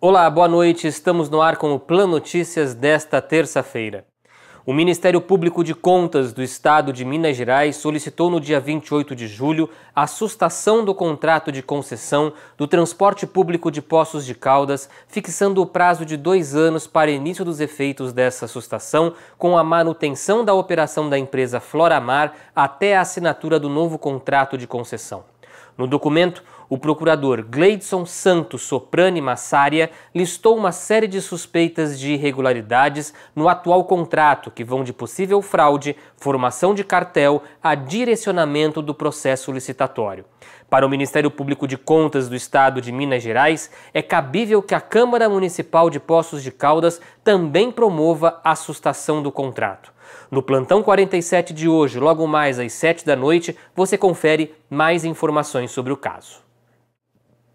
Olá, boa noite. Estamos no ar com o Plan Notícias desta terça-feira. O Ministério Público de Contas do Estado de Minas Gerais solicitou no dia 28 de julho a sustação do contrato de concessão do transporte público de Poços de Caldas, fixando o prazo de dois anos para início dos efeitos dessa sustação, com a manutenção da operação da empresa Floramar até a assinatura do novo contrato de concessão. No documento, o procurador Gleidson Santos Soprani Massária listou uma série de suspeitas de irregularidades no atual contrato, que vão de possível fraude, formação de cartel a direcionamento do processo licitatório. Para o Ministério Público de Contas do Estado de Minas Gerais, é cabível que a Câmara Municipal de Poços de Caldas também promova a sustação do contrato. No plantão 47 de hoje, logo mais às 7 da noite, você confere mais informações sobre o caso.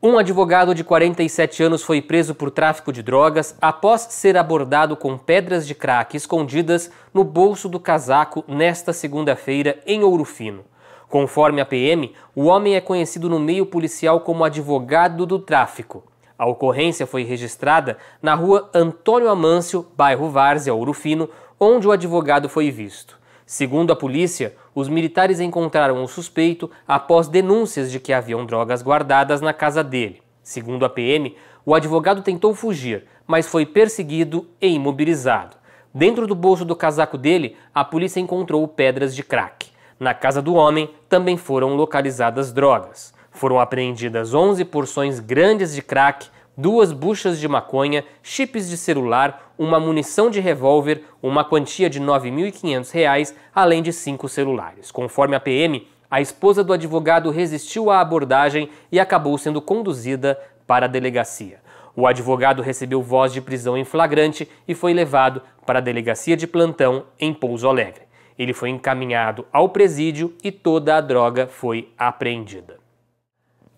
Um advogado de 47 anos foi preso por tráfico de drogas após ser abordado com pedras de crack escondidas no bolso do casaco nesta segunda-feira em Ouro Fino. Conforme a PM, o homem é conhecido no meio policial como advogado do tráfico. A ocorrência foi registrada na rua Antônio Amâncio, bairro Várzea, Ouro Fino, onde o advogado foi visto. Segundo a polícia, os militares encontraram o suspeito após denúncias de que haviam drogas guardadas na casa dele. Segundo a PM, o advogado tentou fugir, mas foi perseguido e imobilizado. Dentro do bolso do casaco dele, a polícia encontrou pedras de crack. Na casa do homem também foram localizadas drogas. Foram apreendidas 11 porções grandes de crack, duas buchas de maconha, chips de celular, uma munição de revólver, uma quantia de R$ 9.500, além de cinco celulares. Conforme a PM, a esposa do advogado resistiu à abordagem e acabou sendo conduzida para a delegacia. O advogado recebeu voz de prisão em flagrante e foi levado para a delegacia de plantão em Pouso Alegre. Ele foi encaminhado ao presídio e toda a droga foi apreendida.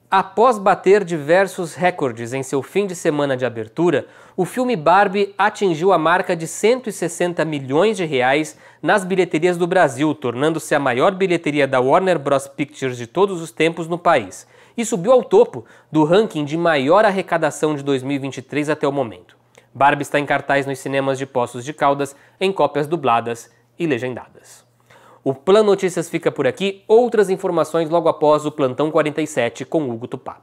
Após bater diversos recordes em seu fim de semana de abertura, o filme Barbie atingiu a marca de 160 milhões de reais nas bilheterias do Brasil, tornando-se a maior bilheteria da Warner Bros. Pictures de todos os tempos no país, e subiu ao topo do ranking de maior arrecadação de 2023 até o momento. Barbie está em cartaz nos cinemas de Poços de Caldas, em cópias dubladas e legendadas. O Plano Notícias fica por aqui. Outras informações logo após o Plantão 47 com Hugo Tupá.